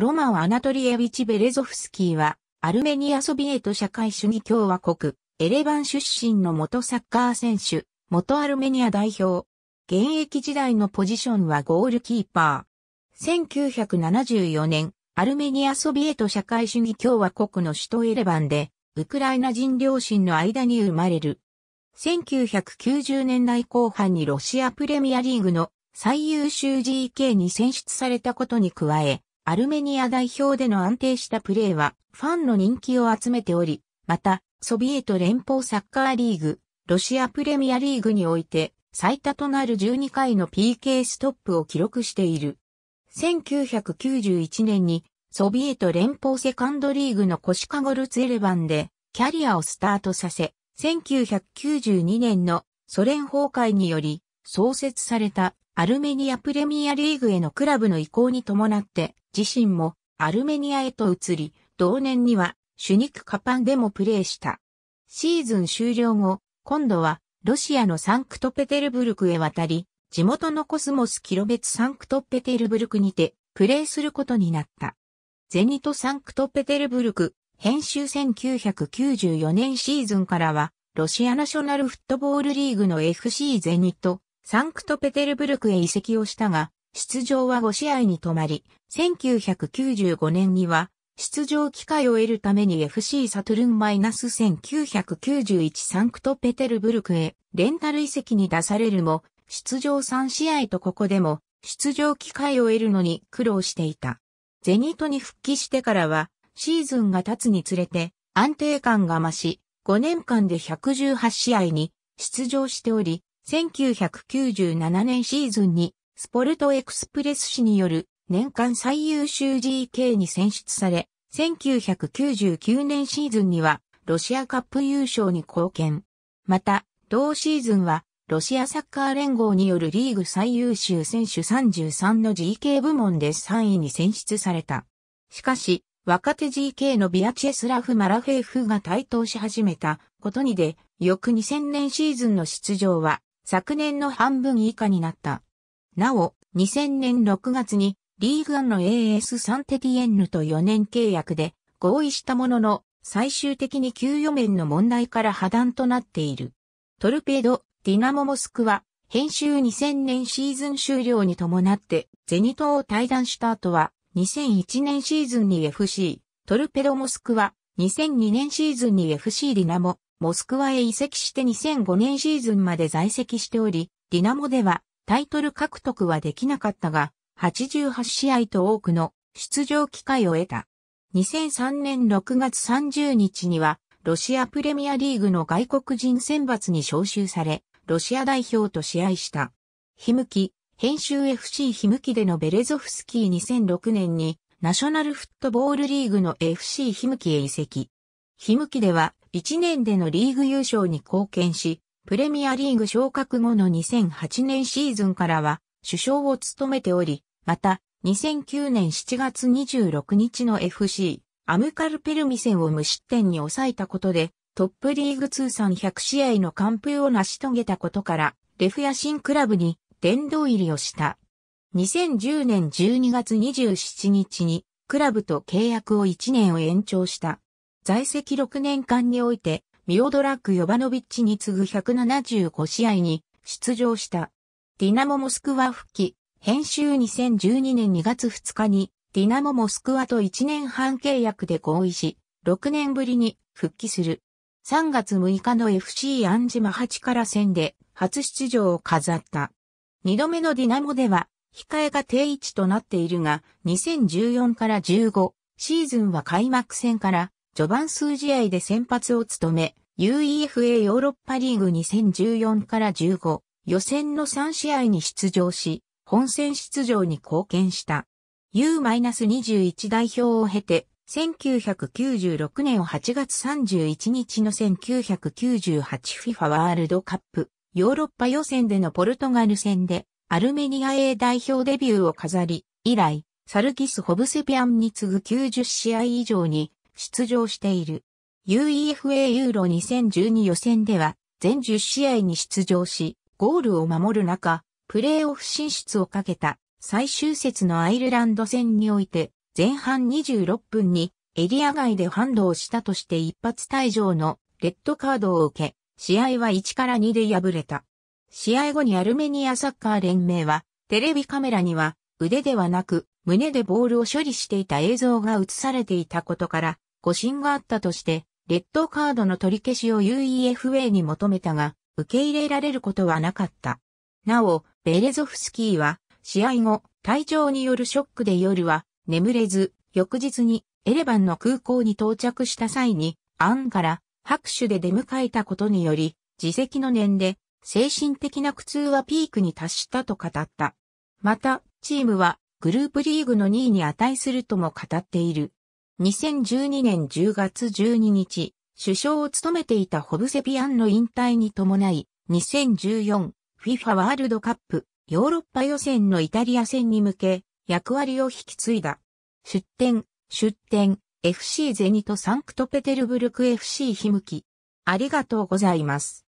ロマン・アナトリエィチ・ベレゾフスキーは、アルメニア・ソビエト社会主義共和国、エレバン出身の元サッカー選手、元アルメニア代表。現役時代のポジションはゴールキーパー。1974年、アルメニア・ソビエト社会主義共和国の首都エレバンで、ウクライナ人両親の間に生まれる。1990年代後半にロシアプレミアリーグの最優秀 GK に選出されたことに加え、アルメニア代表での安定したプレーはファンの人気を集めており、また、ソビエト連邦サッカーリーグ、ロシアプレミアリーグにおいて最多となる12回の PK ストップを記録している。1991年にソビエト連邦セカンドリーグのコシカゴルツエレバンでキャリアをスタートさせ、1992年のソ連崩壊により創設されたアルメニアプレミアリーグへのクラブの移行に伴って自身もアルメニアへと移り、同年にはシュニクカパンでもプレーした。シーズン終了後、今度はロシアのサンクトペテルブルクへ渡り、地元のコスモスキロベツサンクトペテルブルクにてプレーすることになった。ゼニトサンクトペテルブルク編集1994年シーズンからはロシアナショナルフットボールリーグの FC ゼニトサンクトペテルブルクへ移籍をしたが、出場は5試合に止まり、1995年には、出場機会を得るために FC サトゥルンマイナス -1991 サンクトペテルブルクへレンタル移籍に出されるも、出場3試合とここでも出場機会を得るのに苦労していた。ゼニートに復帰してからはシーズンが経つにつれて安定感が増し、5年間で118試合に出場しており、1997年シーズンにスポルトエクスプレス誌による年間最優秀 GK に選出され、1999年シーズンにはロシアカップ優勝に貢献。また、同シーズンはロシアサッカー連合によるリーグ最優秀選手33の GK 部門で3位に選出された。しかし、若手 GK のビアチェスラフ・マラフェフが台頭し始めたことにで、翌2000年シーズンの出場は昨年の半分以下になった。なお、2000年6月にリーグアンの AS サンテティエンヌと4年契約で合意したものの、最終的に給与面の問題から破断となっている。トルペド、ディナモモスクは、編集2000年シーズン終了に伴って、ゼニトを退団した後は、2001年シーズンに FC、トルペドモスクは、2002年シーズンに FC ディナモ、モスクワへ移籍して2005年シーズンまで在籍しており、ディナモではタイトル獲得はできなかったが、88試合と多くの出場機会を得た。2003年6月30日には、ロシアプレミアリーグの外国人選抜に招集され、ロシア代表と試合した。ひむき、編集 FC ひむきでのベレゾフスキー2006年に、ナショナルフットボールリーグの FC ひむきへ移籍。ひむきでは、1年でのリーグ優勝に貢献し、プレミアリーグ昇格後の2008年シーズンからは首相を務めており、また2009年7月26日の FC アムカルペルミ戦を無失点に抑えたことでトップリーグ通算100試合の完封を成し遂げたことからレフヤ新クラブに殿堂入りをした。2010年12月27日にクラブと契約を1年を延長した。在籍6年間において、ミオドラック・ヨバノビッチに次ぐ175試合に出場した。ディナモ・モスクワ復帰、編集2012年2月2日に、ディナモ・モスクワと1年半契約で合意し、6年ぶりに復帰する。3月6日の FC アンジマ8から戦で初出場を飾った。2度目のディナモでは、控えが定位置となっているが、2014から15シーズンは開幕戦から序盤数試合で先発を務め、UEFA ヨーロッパリーグ2014から15、予選の3試合に出場し、本戦出場に貢献した。U-21 代表を経て、1996年8月31日の 1998FIFA ワールドカップ、ヨーロッパ予選でのポルトガル戦で、アルメニア A 代表デビューを飾り、以来、サルキス・ホブセピアンに次ぐ90試合以上に出場している。UEFA ユーロ2012予選では、全10試合に出場し、ゴールを守る中、プレーオフ進出をかけた最終節のアイルランド戦において、前半26分にエリア外でハンドをしたとして一発退場のレッドカードを受け、試合は1から2で敗れた。試合後にアルメニアサッカー連盟は、テレビカメラには腕ではなく胸でボールを処理していた映像が映されていたことから、誤信があったとして、レッドカードの取り消しを UEFA に求めたが、受け入れられることはなかった。なお、ベレゾフスキーは、試合後、体調によるショックで夜は、眠れず、翌日に、エレバンの空港に到着した際に、アンから拍手で出迎えたことにより、自責の念で、精神的な苦痛はピークに達したと語った。また、チームは、グループリーグの2位に値するとも語っている。2012年10月12日、首相を務めていたホブセピアンの引退に伴い、2014 FIFA ワールドカップヨーロッパ予選のイタリア戦に向け、役割を引き継いだ。出展、出展、FC ゼニとサンクトペテルブルク FC ひむき。ありがとうございます。